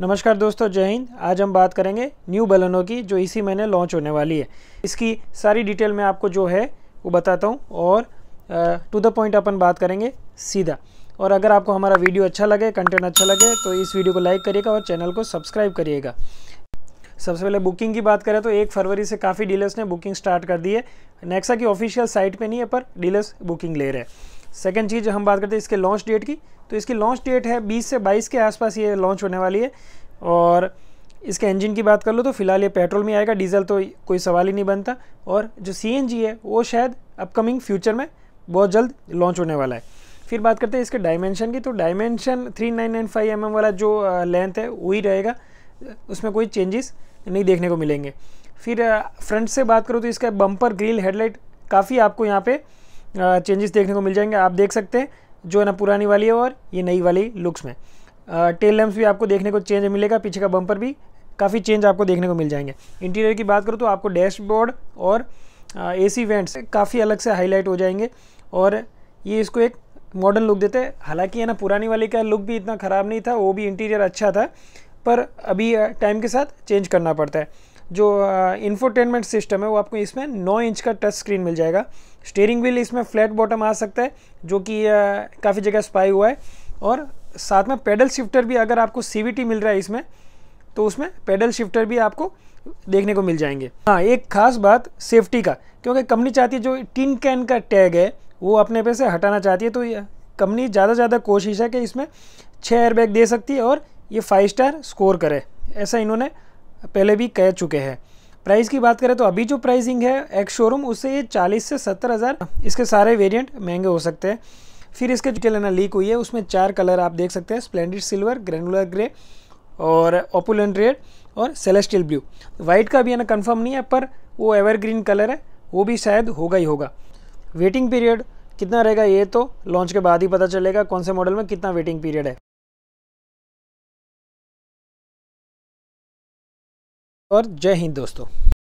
नमस्कार दोस्तों जय हिंद आज हम बात करेंगे न्यू बलनों की जो इसी महीने लॉन्च होने वाली है इसकी सारी डिटेल मैं आपको जो है वो बताता हूँ और टू द पॉइंट अपन बात करेंगे सीधा और अगर आपको हमारा वीडियो अच्छा लगे कंटेंट अच्छा लगे तो इस वीडियो को लाइक करिएगा और चैनल को सब्सक्राइब करिएगा सबसे पहले बुकिंग की बात करें तो एक फरवरी से काफ़ी डीलर्स ने बुकिंग स्टार्ट कर दी है नेक्सा की ऑफिशियल साइट पे नहीं है पर डीलर्स बुकिंग ले रहे हैं सेकेंड चीज़ हम बात करते हैं इसके लॉन्च डेट की तो इसकी लॉन्च डेट है बीस से बाईस के आसपास ये लॉन्च होने वाली है और इसके इंजन की बात कर लो तो फिलहाल ये पेट्रोल में आएगा डीजल तो कोई सवाल ही नहीं बनता और जो सी है वो शायद अपकमिंग फ्यूचर में बहुत जल्द लॉन्च होने वाला है फिर बात करते हैं इसके डायमेंशन की तो dimension three nine nine five M M वाला जो लेंथ है वही रहेगा उसमें कोई चेंजेस नहीं देखने को मिलेंगे फिर फ्रंट से बात करूँ तो इसका बम्पर ग्रिल हेडलाइट काफ़ी आपको यहाँ पे चेंजेस देखने को मिल जाएंगे आप देख सकते हैं जो है ना पुरानी वाली है और ये नई वाली लुक्स में टेल लैम्प्स भी आपको देखने को चेंज मिलेगा पीछे का बम्पर भी काफ़ी चेंज आपको देखने को मिल जाएंगे इंटीरियर की बात करूँ तो आपको डैशबोर्ड और ए सी वेंट्स काफ़ी अलग से हाईलाइट हो जाएंगे और ये इसको एक मॉडर्न लुक देते हैं हालांकि है ना पुरानी वाली का लुक भी इतना ख़राब नहीं था वो भी इंटीरियर अच्छा था पर अभी टाइम के साथ चेंज करना पड़ता है जो इन्फोटेनमेंट सिस्टम है वो आपको इसमें नौ इंच का टच स्क्रीन मिल जाएगा स्टेयरिंग व्हील इसमें फ्लैट बॉटम आ सकता है जो कि काफ़ी जगह स्पाई हुआ है और साथ में पेडल शिफ्टर भी अगर आपको सी मिल रहा है इसमें तो उसमें पेडल शिफ्टर भी आपको देखने को मिल जाएंगे हाँ एक खास बात सेफ्टी का क्योंकि कंपनी चाहती है जो टिन कैन का टैग है वो अपने पे से हटाना चाहती है तो कंपनी ज़्यादा से ज़्यादा कोशिश है कि इसमें छः एयरबैग दे सकती है और ये फाइव स्टार स्कोर करे ऐसा इन्होंने पहले भी कह चुके हैं प्राइस की बात करें तो अभी जो प्राइसिंग है एक्स शोरूम उससे ये चालीस से सत्तर हज़ार इसके सारे वेरिएंट महंगे हो सकते हैं फिर इसके जो लेना लीक हुई है उसमें चार कलर आप देख सकते हैं स्प्लेंडेड सिल्वर ग्रेनुलर ग्रे और ओपुलेंट रेड और सेलेस्टियल ब्लू वाइट का भी है ना कन्फर्म नहीं है पर वो एवरग्रीन कलर है वो भी शायद होगा ही होगा वेटिंग पीरियड कितना रहेगा ये तो लॉन्च के बाद ही पता चलेगा कौन से मॉडल में कितना वेटिंग पीरियड है और जय हिंद दोस्तों